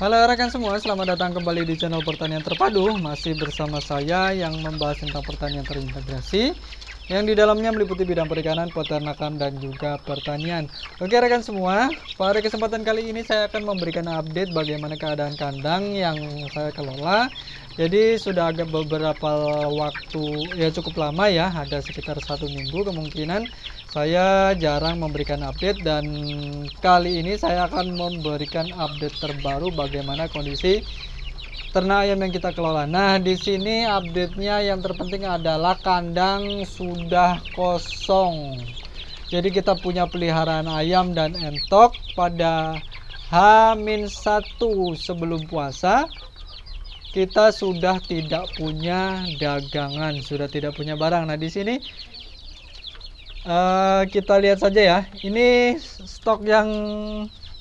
Halo rekan semua, selamat datang kembali di channel Pertanian Terpadu. Masih bersama saya yang membahas tentang pertanian terintegrasi yang di dalamnya meliputi bidang perikanan, peternakan, dan juga pertanian. Oke rekan semua, pada kesempatan kali ini saya akan memberikan update bagaimana keadaan kandang yang saya kelola. Jadi sudah agak beberapa waktu, ya cukup lama ya, ada sekitar satu minggu kemungkinan saya jarang memberikan update dan kali ini saya akan memberikan update terbaru bagaimana kondisi ternak ayam yang kita kelola. Nah, di sini update-nya yang terpenting adalah kandang sudah kosong. Jadi kita punya peliharaan ayam dan entok pada H-1 sebelum puasa kita sudah tidak punya dagangan, sudah tidak punya barang. Nah, di sini uh, kita lihat saja ya. Ini stok yang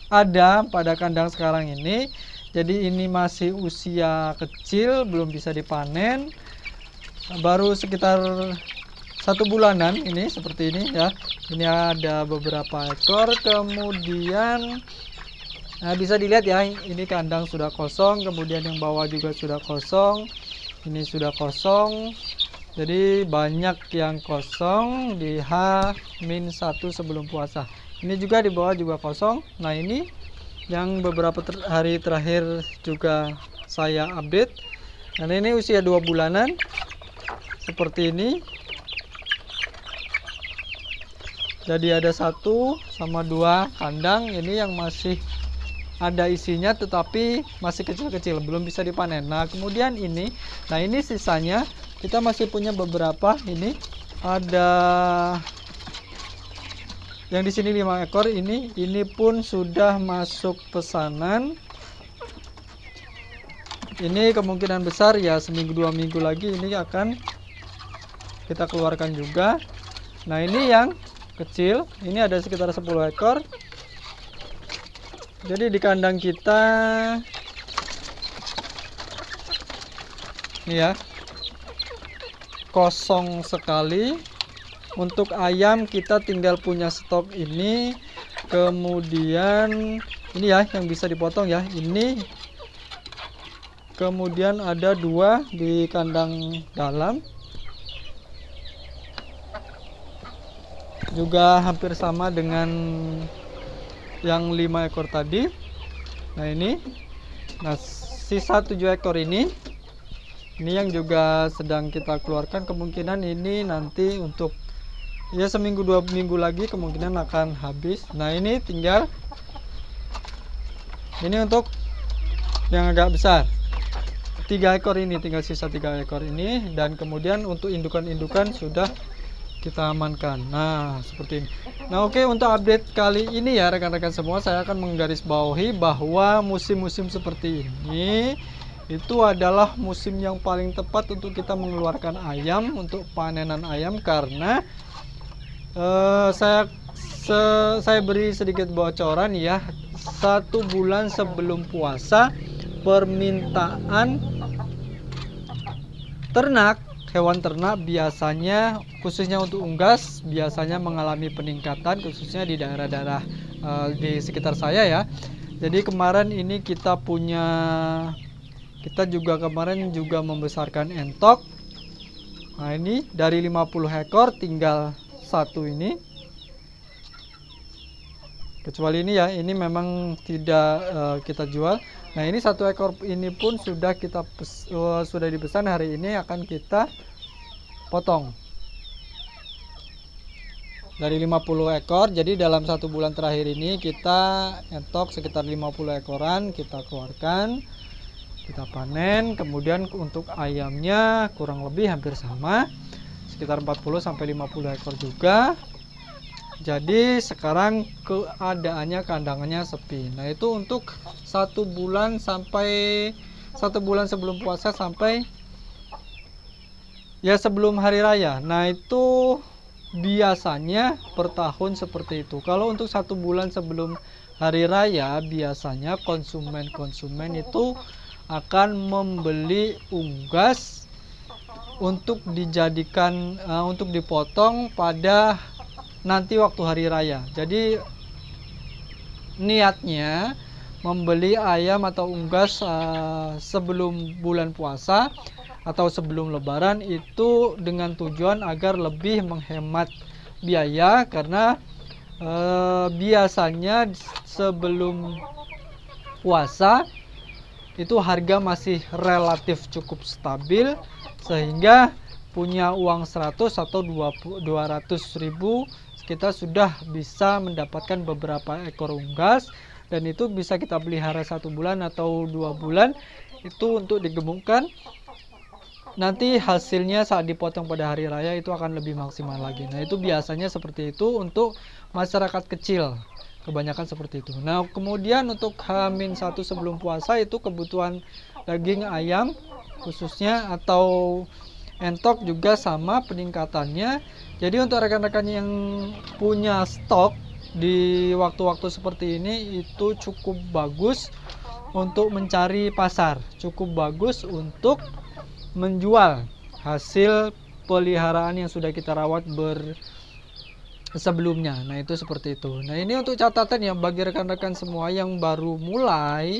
ada pada kandang sekarang ini jadi ini masih usia kecil belum bisa dipanen baru sekitar satu bulanan ini seperti ini ya ini ada beberapa ekor kemudian nah bisa dilihat ya ini kandang sudah kosong kemudian yang bawah juga sudah kosong ini sudah kosong jadi banyak yang kosong di H-1 sebelum puasa ini juga di bawah juga kosong nah ini yang beberapa ter hari terakhir juga saya update dan ini usia dua bulanan seperti ini jadi ada satu sama dua kandang ini yang masih ada isinya tetapi masih kecil-kecil belum bisa dipanen nah kemudian ini nah ini sisanya kita masih punya beberapa ini ada yang di sini 5 ekor ini ini pun sudah masuk pesanan ini kemungkinan besar ya seminggu dua minggu lagi ini akan kita keluarkan juga nah ini yang kecil ini ada sekitar 10 ekor jadi di kandang kita ini ya kosong sekali untuk ayam kita tinggal punya stok ini kemudian ini ya yang bisa dipotong ya ini kemudian ada dua di kandang dalam juga hampir sama dengan yang lima ekor tadi nah ini nah sisa tujuh ekor ini ini yang juga sedang kita keluarkan kemungkinan ini nanti untuk ya seminggu dua minggu lagi kemungkinan akan habis nah ini tinggal ini untuk yang agak besar tiga ekor ini tinggal sisa tiga ekor ini dan kemudian untuk indukan-indukan sudah kita amankan nah seperti ini nah oke okay, untuk update kali ini ya rekan-rekan semua saya akan menggarisbawahi bahwa musim-musim seperti ini itu adalah musim yang paling tepat untuk kita mengeluarkan ayam untuk panenan ayam karena Eh, saya se saya beri sedikit bocoran ya satu bulan sebelum puasa permintaan ternak hewan ternak biasanya khususnya untuk unggas biasanya mengalami peningkatan khususnya di daerah-daerah uh, di sekitar saya ya. Jadi kemarin ini kita punya kita juga kemarin juga membesarkan entok. Nah, ini dari 50 ekor tinggal satu ini kecuali ini ya ini memang tidak uh, kita jual nah ini satu ekor ini pun sudah kita uh, sudah dipesan hari ini akan kita potong dari 50 ekor jadi dalam satu bulan terakhir ini kita entok sekitar 50 ekoran kita keluarkan kita panen kemudian untuk ayamnya kurang lebih hampir sama sekitar 40 sampai 50 ekor juga jadi sekarang keadaannya kandangannya sepi nah itu untuk satu bulan sampai satu bulan sebelum puasa sampai ya sebelum hari raya nah itu biasanya per tahun seperti itu kalau untuk satu bulan sebelum hari raya biasanya konsumen-konsumen itu akan membeli unggas untuk dijadikan uh, untuk dipotong pada nanti waktu hari raya. Jadi niatnya membeli ayam atau unggas uh, sebelum bulan puasa atau sebelum lebaran itu dengan tujuan agar lebih menghemat biaya karena uh, biasanya sebelum puasa itu harga masih relatif cukup stabil sehingga punya uang 100 atau 200 ribu kita sudah bisa mendapatkan beberapa ekor unggas dan itu bisa kita pelihara satu bulan atau dua bulan itu untuk digemukkan nanti hasilnya saat dipotong pada hari raya itu akan lebih maksimal lagi nah itu biasanya seperti itu untuk masyarakat kecil kebanyakan seperti itu nah kemudian untuk H-1 sebelum puasa itu kebutuhan daging ayam khususnya atau entok juga sama peningkatannya jadi untuk rekan-rekan yang punya stok di waktu-waktu seperti ini itu cukup bagus untuk mencari pasar cukup bagus untuk menjual hasil peliharaan yang sudah kita rawat ber sebelumnya. Nah, itu seperti itu. Nah, ini untuk catatan ya bagi rekan-rekan semua yang baru mulai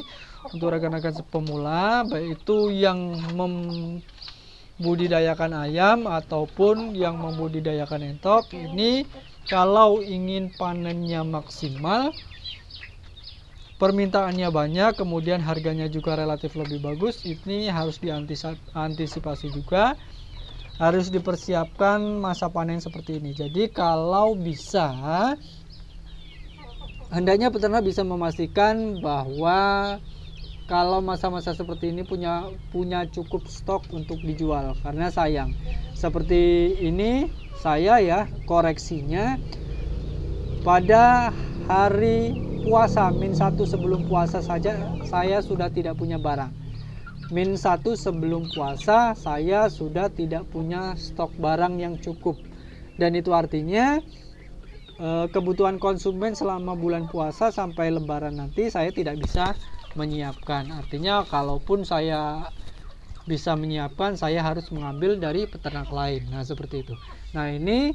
untuk rekan-rekan pemula baik itu yang membudidayakan ayam ataupun yang membudidayakan entok ini kalau ingin panennya maksimal permintaannya banyak kemudian harganya juga relatif lebih bagus ini harus diantisipasi juga harus dipersiapkan masa panen seperti ini. Jadi kalau bisa hendaknya peternak bisa memastikan bahwa kalau masa-masa seperti ini punya punya cukup stok untuk dijual karena sayang. Seperti ini saya ya koreksinya pada hari puasa min satu sebelum puasa saja saya sudah tidak punya barang min satu sebelum puasa saya sudah tidak punya stok barang yang cukup dan itu artinya eh, kebutuhan konsumen selama bulan puasa sampai lebaran nanti saya tidak bisa menyiapkan artinya kalaupun saya bisa menyiapkan saya harus mengambil dari peternak lain nah seperti itu nah ini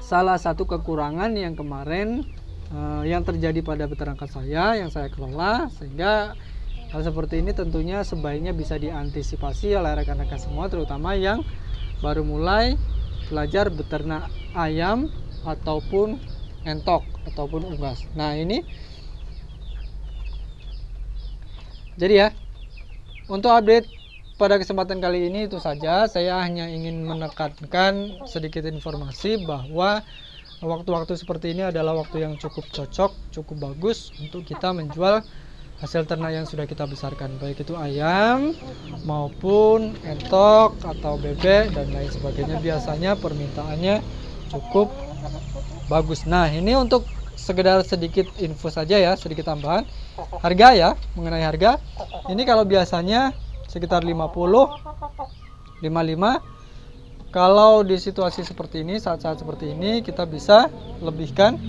salah satu kekurangan yang kemarin eh, yang terjadi pada peternakan saya yang saya kelola sehingga Hal seperti ini tentunya sebaiknya bisa diantisipasi oleh rekan-rekan semua terutama yang baru mulai belajar beternak ayam ataupun entok ataupun unggas. Nah, ini Jadi ya, untuk update pada kesempatan kali ini itu saja. Saya hanya ingin menekankan sedikit informasi bahwa waktu-waktu seperti ini adalah waktu yang cukup cocok, cukup bagus untuk kita menjual hasil ternak yang sudah kita besarkan baik itu ayam maupun entok atau bebek dan lain sebagainya biasanya permintaannya cukup bagus nah ini untuk sekedar sedikit info saja ya sedikit tambahan harga ya mengenai harga ini kalau biasanya sekitar 50 55 kalau di situasi seperti ini saat-saat seperti ini kita bisa lebihkan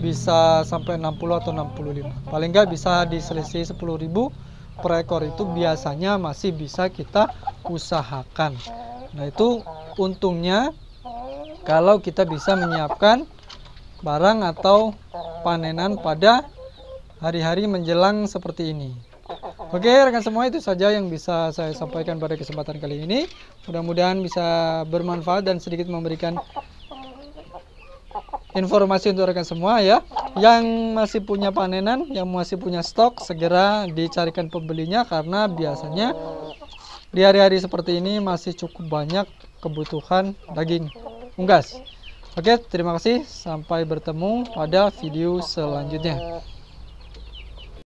bisa sampai 60 atau 65 paling nggak bisa diselisih ribu per ekor itu biasanya masih bisa kita usahakan nah itu untungnya kalau kita bisa menyiapkan barang atau panenan pada hari-hari menjelang seperti ini Oke rekan semua itu saja yang bisa saya sampaikan pada kesempatan kali ini. Mudah-mudahan bisa bermanfaat dan sedikit memberikan informasi untuk rekan semua ya. Yang masih punya panenan, yang masih punya stok, segera dicarikan pembelinya karena biasanya di hari-hari seperti ini masih cukup banyak kebutuhan daging unggas. Oke, terima kasih. Sampai bertemu pada video selanjutnya.